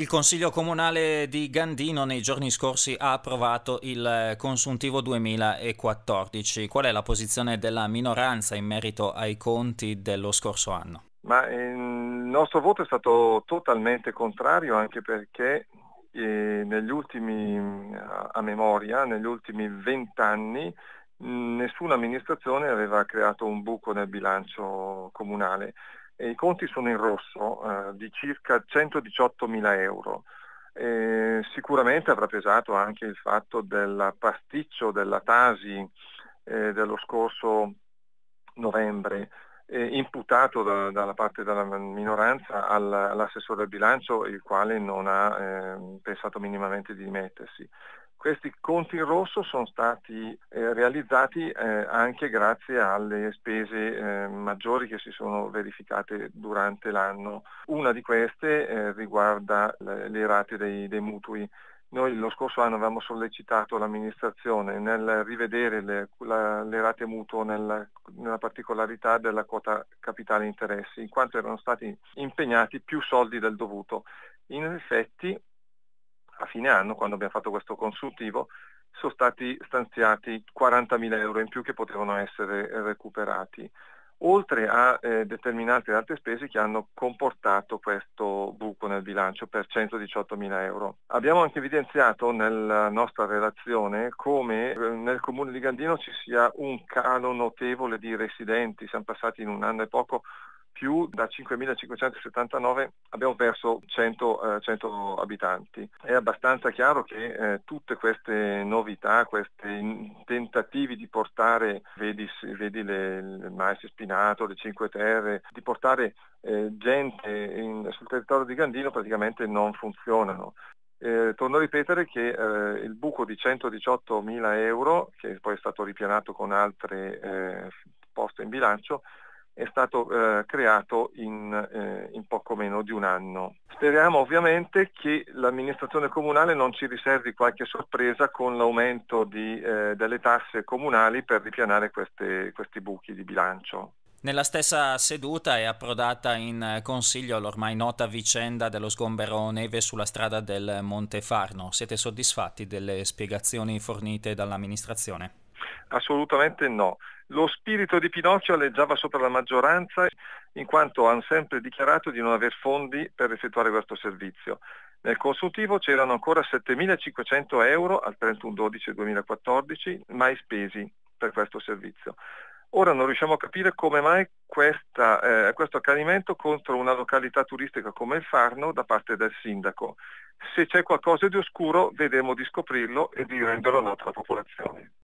Il Consiglio Comunale di Gandino nei giorni scorsi ha approvato il eh, consuntivo 2014. Qual è la posizione della minoranza in merito ai conti dello scorso anno? Ma ehm, il nostro voto è stato totalmente contrario anche perché eh, negli ultimi, mm, a memoria, negli ultimi vent'anni mm, nessuna amministrazione aveva creato un buco nel bilancio comunale i conti sono in rosso eh, di circa 118 mila euro. Eh, sicuramente avrà pesato anche il fatto del pasticcio della Tasi eh, dello scorso novembre, imputato da, dalla parte della minoranza al, all'assessore del bilancio, il quale non ha ehm, pensato minimamente di dimettersi. Questi conti in rosso sono stati eh, realizzati eh, anche grazie alle spese eh, maggiori che si sono verificate durante l'anno. Una di queste eh, riguarda le, le rate dei, dei mutui noi lo scorso anno avevamo sollecitato l'amministrazione nel rivedere le, la, le rate mutuo nella, nella, particolarità della quota capitale interessi, in quanto erano stati impegnati più soldi del dovuto. In effetti a fine anno, quando abbiamo fatto questo consultivo, sono stati stanziati 40.000 euro in più che potevano essere recuperati, oltre a eh, determinate altre spese che hanno comportato questo buco nel bilancio per 118.000 euro. Abbiamo anche evidenziato nella nostra relazione come eh, nel comune di Gandino ci sia un calo notevole di residenti, siamo passati in un anno e poco più da 5.579 abbiamo perso 100, eh, 100, abitanti. È abbastanza chiaro che eh, tutte queste novità, questi tentativi di portare, vedi, vedi le, il mais spinato, le cinque terre, di portare eh, gente in, sul territorio di Gandino praticamente non funzionano. Eh, torno a ripetere che eh, il buco di 118.000 euro, che poi è stato ripianato con altre eh, poste in bilancio, è stato eh, creato in, eh, in, poco meno di un anno. Speriamo ovviamente che l'amministrazione comunale non ci riservi qualche sorpresa con l'aumento di, eh, delle tasse comunali per ripianare queste, questi buchi di bilancio. Nella stessa seduta è approdata in eh, consiglio l'ormai nota vicenda dello sgombero neve sulla strada del Monte Farno. Siete soddisfatti delle spiegazioni fornite dall'amministrazione? Assolutamente no. Lo spirito di Pinocchio alleggiava sopra la maggioranza in quanto hanno sempre dichiarato di non aver fondi per effettuare questo servizio. Nel consultivo c'erano ancora 7.500 euro al 31-12-2014 mai spesi per questo servizio. Ora non riusciamo a capire come mai questa, eh, questo accanimento contro una località turistica come il Farno da parte del sindaco. Se c'è qualcosa di oscuro vedremo di scoprirlo e di renderlo noto alla popolazione.